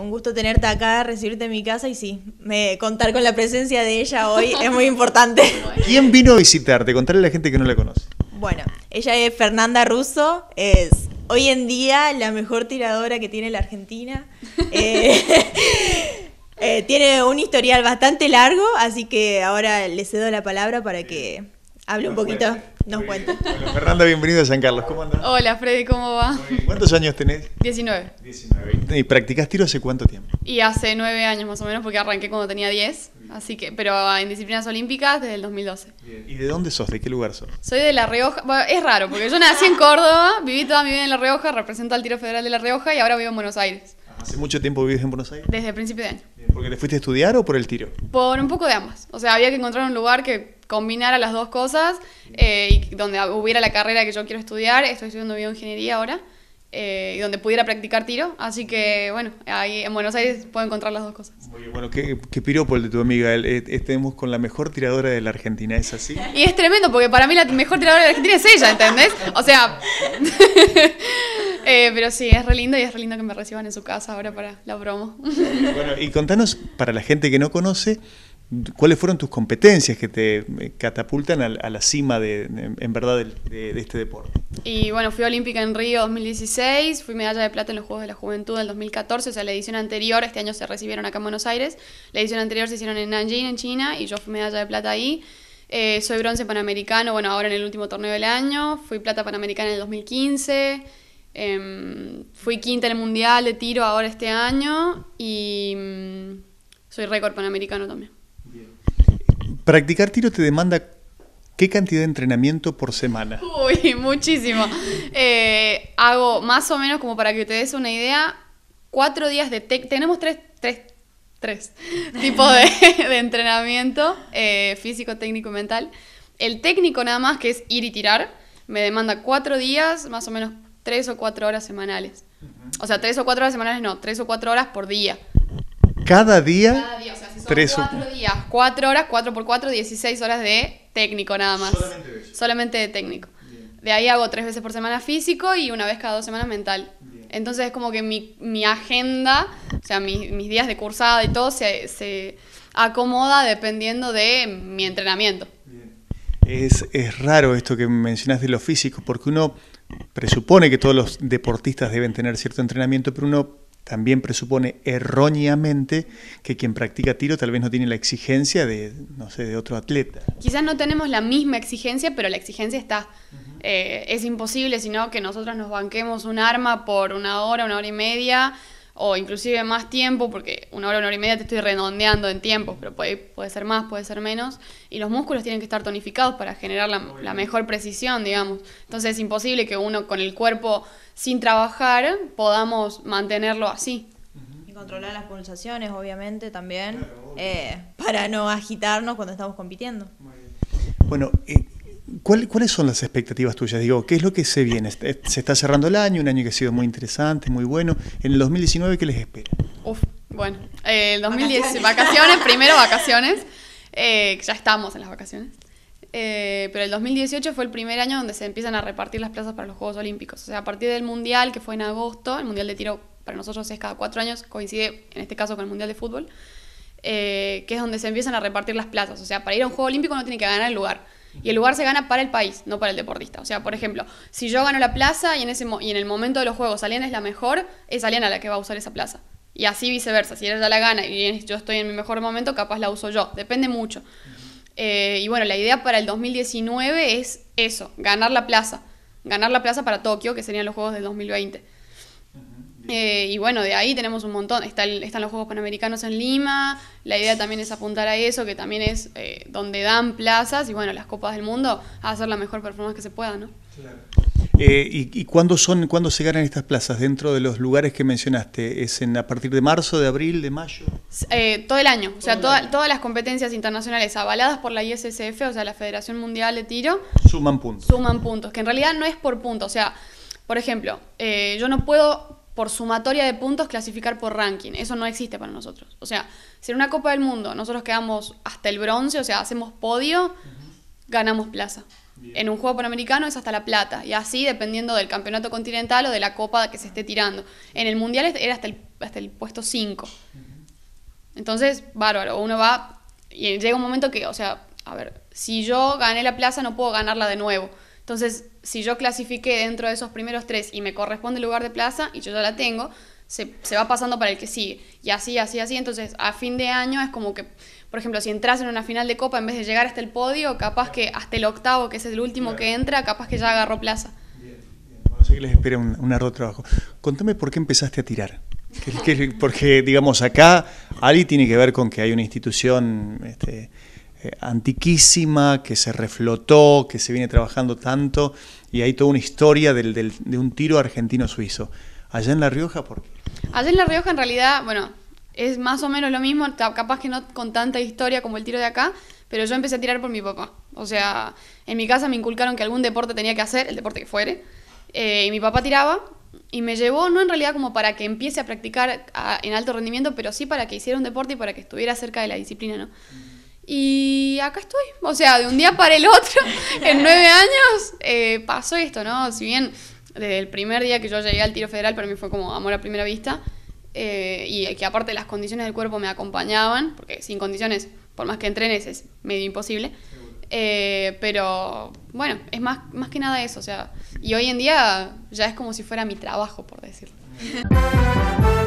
Un gusto tenerte acá, recibirte en mi casa y sí, contar con la presencia de ella hoy es muy importante. ¿Quién vino a visitarte? Contarle a la gente que no la conoce. Bueno, ella es Fernanda Russo, es hoy en día la mejor tiradora que tiene la Argentina. Eh, eh, tiene un historial bastante largo, así que ahora le cedo la palabra para que hable un poquito. Nos cuenta. Fernanda, bienvenido a San Carlos. ¿Cómo andas? Hola, Freddy, ¿cómo va? ¿Cuántos años tenés? 19. ¿Y practicás tiro hace cuánto tiempo? Y hace nueve años más o menos, porque arranqué cuando tenía 10. Así que, pero en disciplinas olímpicas desde el 2012. ¿Y de dónde sos? ¿De qué lugar sos? Soy de La Rioja. es raro, porque yo nací en Córdoba, viví toda mi vida en La Rioja, represento al tiro federal de La Rioja y ahora vivo en Buenos Aires. ¿Hace mucho tiempo vives en Buenos Aires? Desde el principio de año. ¿Porque le fuiste a estudiar o por el tiro? Por un poco de ambas. O sea, había que encontrar un lugar que combinar a las dos cosas eh, y donde hubiera la carrera que yo quiero estudiar. Estoy estudiando bioingeniería ahora eh, y donde pudiera practicar tiro. Así que, bueno, ahí en Buenos Aires puedo encontrar las dos cosas. Muy bueno, qué, piropo el de tu amiga. Eh, estemos con la mejor tiradora de la Argentina, ¿es así? Y es tremendo porque para mí la mejor tiradora de la Argentina es ella, ¿entendés? O sea. pero sí, es re lindo y es re lindo que me reciban en su casa ahora para la promo. Bueno, y contanos, para la gente que no conoce, cuáles fueron tus competencias que te eh, catapultan a, la cima de, en verdad de, este deporte. Y bueno, fui olímpica en Río 2016, fui medalla de plata en los Juegos de la Juventud del 2014, o sea, la edición anterior, este año se recibieron acá en Buenos Aires, la edición anterior se hicieron en Nanjing, en China, y yo fui medalla de plata ahí. Eh, soy bronce panamericano, bueno, ahora en el último torneo del año, fui plata panamericana en el 2015. Em, fui quinta en el mundial de tiro ahora este año y mm, soy récord panamericano también. Practicar tiro te demanda ¿Qué cantidad de entrenamiento por semana? Uy, muchísimo. Eh, hago más o menos, como para que te des una idea, cuatro días de... Tenemos tres, tres, tipos de, entrenamiento eh, físico, técnico y mental. El técnico nada más, que es ir y tirar, me demanda cuatro días, más o menos tres o cuatro horas semanales. O sea, tres o cuatro horas semanales no, tres o cuatro horas por día. ¿Cada día? Cada día, o sea, tres cuatro días, cuatro horas, cuatro por cuatro, 16 horas de técnico nada más. Solamente de, técnico. De ahí hago tres veces por semana físico y una vez cada dos semanas mental. Entonces es como que mi, agenda, o sea, mis días de cursada y todo se, acomoda dependiendo de mi entrenamiento. Es, es raro esto que mencionas de lo físico, porque uno presupone que todos los deportistas deben tener cierto entrenamiento, pero uno también presupone erróneamente que quien practica tiro tal vez no tiene la exigencia de, no sé, de otro atleta. Quizás no tenemos la misma exigencia, pero la exigencia está. Eh, es imposible, sino que nosotros nos banquemos un arma por una hora, una hora y media o inclusive más tiempo, porque una hora, una hora y media te estoy redondeando en tiempos, pero puede, puede ser más, puede ser menos, y los músculos tienen que estar tonificados para generar la, mejor precisión, digamos. Entonces es imposible que uno con el cuerpo sin trabajar podamos mantenerlo así. Y controlar las pulsaciones, obviamente, también, eh, para no agitarnos cuando estamos compitiendo. Bueno, eh, ¿cuáles son las expectativas tuyas? Digo, ¿qué es lo que se viene? Eh, se está cerrando el año, un año que ha sido muy interesante, muy bueno. ¿En el 2019 qué les espera? Uf, bueno, el 2018, vacaciones, primero vacaciones, eh, ya estamos en las vacaciones. Eh, pero el 2018 fue el primer año donde se empiezan a repartir las plazas para los Juegos Olímpicos. O sea, a partir del Mundial, que fue en agosto, el Mundial de Tiro para nosotros es cada cuatro años, coincide en este caso con el Mundial de Fútbol, que es donde se empiezan a repartir las plazas. O sea, para ir a un Juego Olímpico no tiene que ganar el lugar. Y el lugar se gana para el país, no para el deportista. O sea, por ejemplo, si yo gano la plaza y en, ese y en el momento de los juegos Aliana es la mejor, es a la que va a usar esa plaza. Y así viceversa. Si ella la gana y yo estoy en mi mejor momento, capaz la uso yo. Depende mucho. Eh, y bueno, la idea para el 2019 es eso, ganar la plaza. Ganar la plaza para Tokio, que serían los Juegos del 2020. Eh, y bueno, de ahí tenemos un montón. están los Juegos Panamericanos en Lima. La idea también es apuntar a eso, que también es eh, donde dan plazas y bueno, las Copas del Mundo, a hacer la mejor performance que se pueda, ¿no? Claro. Eh, ¿Y, y cuándo, son, cuándo se ganan estas plazas dentro de los lugares que mencionaste? ¿Es en, a partir de marzo, de abril, de mayo? todo el año. O sea, todas las competencias internacionales avaladas por la ISSF, o sea, la Federación Mundial de Tiro. Suman puntos. Suman puntos, que en realidad no es por puntos. O sea, por ejemplo, yo no puedo por sumatoria de puntos clasificar por ranking. Eso no existe para nosotros. O sea, si en una Copa del Mundo nosotros quedamos hasta el bronce, o sea, hacemos podio, ganamos plaza. En un juego panamericano es hasta la plata, y así dependiendo del campeonato continental o de la copa que se esté tirando. En el mundial era hasta el, hasta el puesto 5. Entonces, bárbaro, uno va y llega un momento que, o sea, a ver, si yo gané la plaza no puedo ganarla de nuevo. Entonces, si yo clasifique dentro de esos primeros tres y me corresponde el lugar de plaza y yo ya la tengo, se, va pasando para el que sigue. Y así, así, así. Entonces, a fin de año es como que, por ejemplo, si entras en una final de copa, en vez de llegar hasta el podio, capaz que hasta el octavo, que es el último que entra, capaz que ya agarró plaza. Bien, sé que les espera un, un arduo trabajo. Contame por qué empezaste a tirar. porque, digamos, acá Ali tiene que ver con que hay una institución este, eh, antiquísima, que se reflotó, que se viene trabajando tanto, y hay toda una historia del, de un tiro argentino-suizo. Allá en La Rioja, ¿por qué? Allá en La Rioja, en realidad, bueno, es más o menos lo mismo, capaz que no con tanta historia como el tiro de acá, pero yo empecé a tirar por mi papá. O sea, en mi casa me inculcaron que algún deporte tenía que hacer, el deporte que fuere, eh, y mi papá tiraba, y me llevó, no en realidad como para que empiece a practicar en alto rendimiento, pero sí para que hiciera un deporte y para que estuviera cerca de la disciplina, ¿no? Y acá estoy. O sea, de un día para el otro, en nueve años, eh, pasó esto, ¿no? Si bien desde el primer día que yo llegué al tiro federal, para mí fue como amor a primera vista. Eh, y que aparte las condiciones del cuerpo me acompañaban, porque sin condiciones, por más que entrenes, es medio imposible. Eh, pero bueno, es más, más que nada eso, o sea, y hoy en día ya es como si fuera mi trabajo, por decirlo.